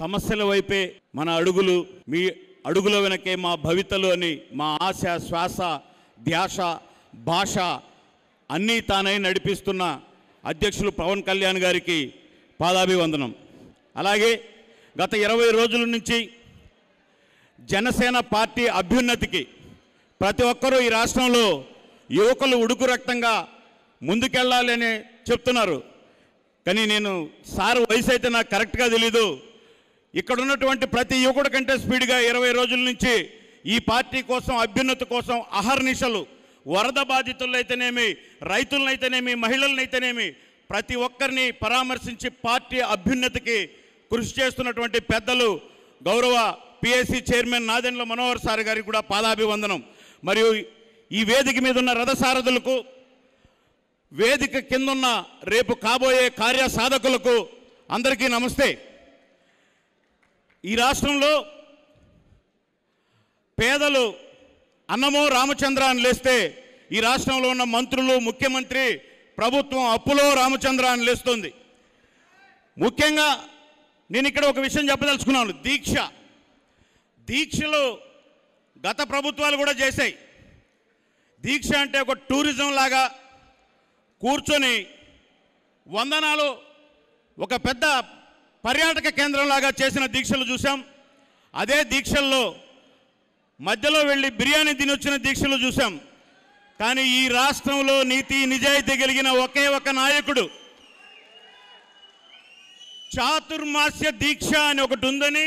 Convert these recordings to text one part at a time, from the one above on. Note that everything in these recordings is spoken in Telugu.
సమస్యల వైపే మన అడుగులు మీ అడుగుల వెనకే మా భవితలు అని మా ఆశ శ్వాస ధ్యాస భాష అన్నీ తానై నడిపిస్తున్న అధ్యక్షులు పవన్ కళ్యాణ్ గారికి పాదాభివందనం అలాగే గత ఇరవై రోజుల నుంచి జనసేన పార్టీ అభ్యున్నతికి ప్రతి ఒక్కరూ ఈ రాష్ట్రంలో యువకులు ఉడుకు రక్తంగా ముందుకెళ్ళాలి అని చెప్తున్నారు కానీ నేను సార్ వయసు అయితే నాకు కరెక్ట్గా తెలీదు ఇక్కడ ఉన్నటువంటి ప్రతి యువకుడి కంటే స్పీడ్గా ఇరవై రోజుల నుంచి ఈ పార్టీ కోసం అభ్యున్నతి కోసం అహర్నిశలు వరద బాధితులైతేనేమి రైతులనైతేనేమి మహిళలనైతేనేమి ప్రతి ఒక్కరిని పరామర్శించి పార్టీ అభ్యున్నతికి కృషి చేస్తున్నటువంటి పెద్దలు గౌరవ PSC chairman Nadendla Manohar sir గారికి కూడా పాదాభివందనం మరియు ఈ వేదిక మీద ఉన్న రథసారథులకు వేదిక కిందున్న రేపు కాబోయే కార్యసాధకులకు అందరికీ నమస్తే ఈ రాష్ట్రంలో పేదలు అన్నమో రామచంద్ర అని లేస్తే ఈ రాష్ట్రంలో ఉన్న మంత్రులు ముఖ్యమంత్రి ప్రభుత్వం అప్పులో రామచంద్ర అని లేస్తుంది ముఖ్యంగా నేను ఇక్కడ ఒక విషయం చెప్పదలుచుకున్నాను దీక్ష దీక్షలు గత ప్రభుత్వాలు కూడా చేశాయి దీక్ష అంటే ఒక టూరిజం లాగా కూర్చొని వందనాలు ఒక పెద్ద పర్యాటక కేంద్రంలాగా చేసిన దీక్షలు చూసాం అదే దీక్షల్లో మధ్యలో వెళ్ళి బిర్యానీ తినొచ్చిన దీక్షలు చూసాం కానీ ఈ రాష్ట్రంలో నీతి నిజాయితీ కలిగిన ఒకే ఒక నాయకుడు చాతుర్మాస్య దీక్ష అని ఒకటి ఉందని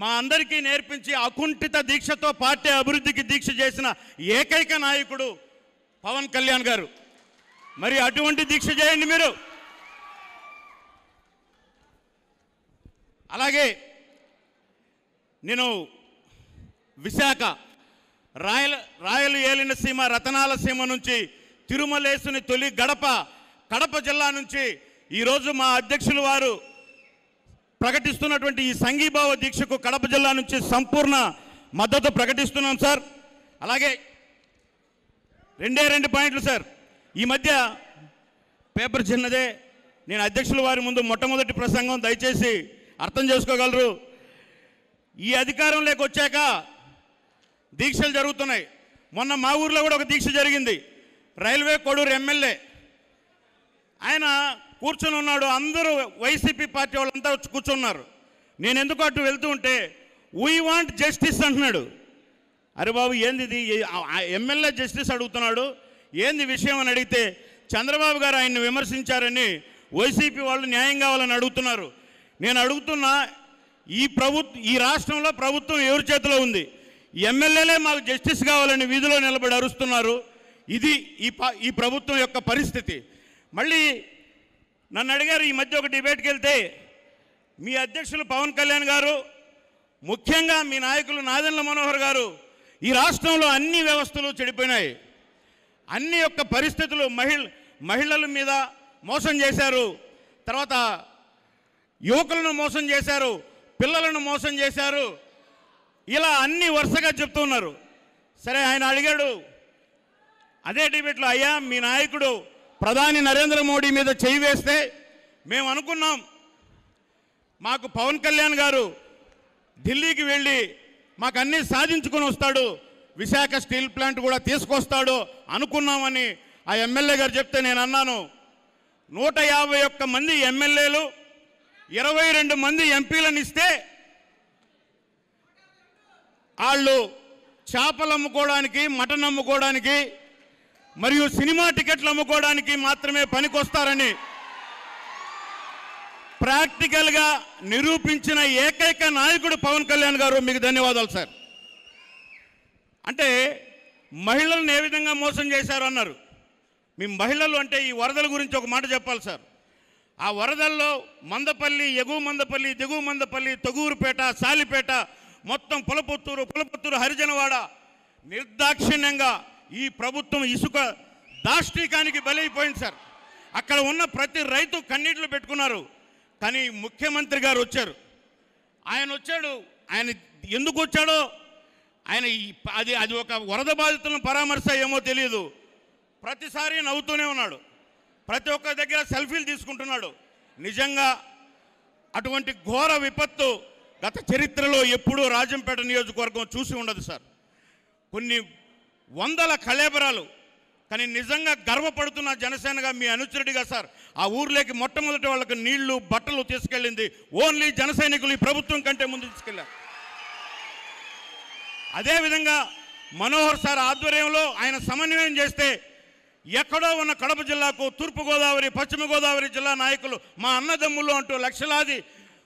మా అందరికీ నేర్పించి అకుంఠిత దీక్షతో పార్టీ అభివృద్ధికి దీక్ష చేసిన ఏకైక నాయకుడు పవన్ కళ్యాణ్ గారు మరి అటువంటి దీక్ష చేయండి మీరు అలాగే నేను విశాఖ రాయల రాయలు ఏలిన సీమ రతనాల సీమ నుంచి తిరుమలేసుని తొలి గడప కడప జిల్లా నుంచి ఈరోజు మా అధ్యక్షులు వారు ప్రకటిస్తున్నటువంటి ఈ సంఘీభావ దీక్షకు కడప జిల్లా నుంచి సంపూర్ణ మద్దతు ప్రకటిస్తున్నాం సార్ అలాగే రెండే రెండు పాయింట్లు సార్ ఈ మధ్య పేపర్ చిన్నదే నేను అధ్యక్షుల వారి ముందు మొట్టమొదటి ప్రసంగం దయచేసి అర్థం చేసుకోగలరు ఈ అధికారంలోకి వచ్చాక దీక్షలు జరుగుతున్నాయి మొన్న మా ఊర్లో కూడా ఒక దీక్ష జరిగింది రైల్వే కొడూరు ఎమ్మెల్యే ఆయన కూర్చొని ఉన్నాడు అందరూ వైసీపీ పార్టీ వాళ్ళంతా వచ్చి కూర్చున్నారు నేను ఎందుకు అటు వెళ్తూ ఉంటే వీ వాంట్ జస్టిస్ అంటున్నాడు అరే బాబు ఏంది ఇది ఎమ్మెల్యే జస్టిస్ అడుగుతున్నాడు ఏంది విషయం అని అడిగితే చంద్రబాబు గారు ఆయన్ని విమర్శించారని వైసీపీ వాళ్ళు న్యాయం కావాలని అడుగుతున్నారు నేను అడుగుతున్నా ఈ ప్రభుత్వ ఈ రాష్ట్రంలో ప్రభుత్వం ఎవరి చేతిలో ఉంది ఎమ్మెల్యేలే మాకు జస్టిస్ కావాలని వీధిలో నిలబడి అరుస్తున్నారు ఇది ఈ ఈ ప్రభుత్వం యొక్క పరిస్థితి మళ్ళీ నన్ను అడిగారు ఈ మధ్య ఒక డిబేట్కి వెళ్తే మీ అధ్యక్షులు పవన్ కళ్యాణ్ గారు ముఖ్యంగా మీ నాయకులు నాదెండ్ల మనోహర్ గారు ఈ రాష్ట్రంలో అన్ని వ్యవస్థలు చెడిపోయినాయి అన్ని యొక్క పరిస్థితులు మహిళ మహిళల మీద మోసం చేశారు తర్వాత యువకులను మోసం చేశారు పిల్లలను మోసం చేశారు ఇలా అన్ని వరుసగా చెప్తున్నారు సరే ఆయన అడిగాడు అదే డిబేట్లో అయ్యా మీ నాయకుడు ప్రధాని నరేంద్ర మోడీ మీద చేయి వేస్తే మేము అనుకున్నాం మాకు పవన్ కళ్యాణ్ గారు ఢిల్లీకి వెళ్ళి మాకు అన్నీ సాధించుకొని వస్తాడు విశాఖ స్టీల్ ప్లాంట్ కూడా తీసుకొస్తాడు అనుకున్నామని ఆ ఎమ్మెల్యే గారు చెప్తే నేను అన్నాను నూట యాభై ఒక్క మంది ఎమ్మెల్యేలు ఇరవై రెండు మంది ఎంపీలను ఇస్తే వాళ్ళు చేపలు అమ్ముకోవడానికి మటన్ అమ్ముకోవడానికి మరియు సినిమా టికెట్లు అమ్ముకోవడానికి మాత్రమే పనికొస్తారని ప్రాక్టికల్గా నిరూపించిన ఏకైక నాయకుడు పవన్ కళ్యాణ్ గారు మీకు ధన్యవాదాలు సార్ అంటే మహిళలను ఏ విధంగా మోసం చేశారు అన్నారు మీ మహిళలు అంటే ఈ వరదల గురించి ఒక మాట చెప్పాలి సార్ ఆ వరదల్లో మందపల్లి ఎగువ మందపల్లి దిగువ మందపల్లి తొగూరుపేట సాలిపేట మొత్తం పులపొత్తూరు పులపొత్తూరు హరిజనవాడ నిర్దాక్షిణ్యంగా ఈ ప్రభుత్వం ఇసుక దాష్టీకానికి బలైపోయింది సార్ అక్కడ ఉన్న ప్రతి రైతు కన్నీటిలో పెట్టుకున్నారు కానీ ముఖ్యమంత్రి గారు వచ్చారు ఆయన వచ్చాడు ఆయన ఎందుకు వచ్చాడో ఆయన అది అది ఒక వరద బాధితులను పరామర్శ ఏమో తెలియదు ప్రతిసారి నవ్వుతూనే ఉన్నాడు ప్రతి ఒక్కరి దగ్గర సెల్ఫీలు తీసుకుంటున్నాడు నిజంగా అటువంటి ఘోర విపత్తు గత చరిత్రలో ఎప్పుడూ రాజంపేట నియోజకవర్గం చూసి ఉండదు సార్ కొన్ని వందల కళేబరాలు కానీ నిజంగా గర్వపడుతున్న జనసేనగా మీ అనుచరుడిగా సార్ ఆ ఊర్లోకి మొట్టమొదటి వాళ్ళకి నీళ్లు బట్టలు తీసుకెళ్ళింది ఓన్లీ జన సైనికులు ఈ ప్రభుత్వం కంటే ముందు తీసుకెళ్ళారు అదేవిధంగా మనోహర్ సార్ ఆధ్వర్యంలో ఆయన సమన్వయం చేస్తే ఎక్కడో ఉన్న కడప జిల్లాకు తూర్పుగోదావరి పశ్చిమ గోదావరి జిల్లా నాయకులు మా అన్నదమ్ములు అంటూ లక్షలాది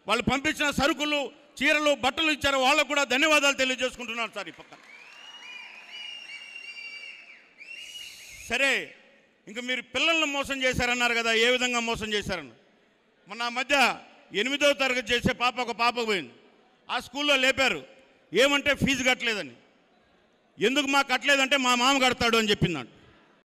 వాళ్ళు పంపించిన సరుకులు చీరలు బట్టలు ఇచ్చారు వాళ్ళకు కూడా ధన్యవాదాలు తెలియజేసుకుంటున్నారు సార్ ఈ పక్కన సరే ఇంక మీరు పిల్లలను మోసం చేశారన్నారు కదా ఏ విధంగా మోసం చేశారని మొన్న మధ్య ఎనిమిదో తరగతి చేసే పాప ఒక పాప పోయింది ఆ స్కూల్లో లేపారు ఏమంటే ఫీజు కట్టలేదని ఎందుకు మా కట్టలేదంటే మా మామ కడతాడు అని చెప్పిందంట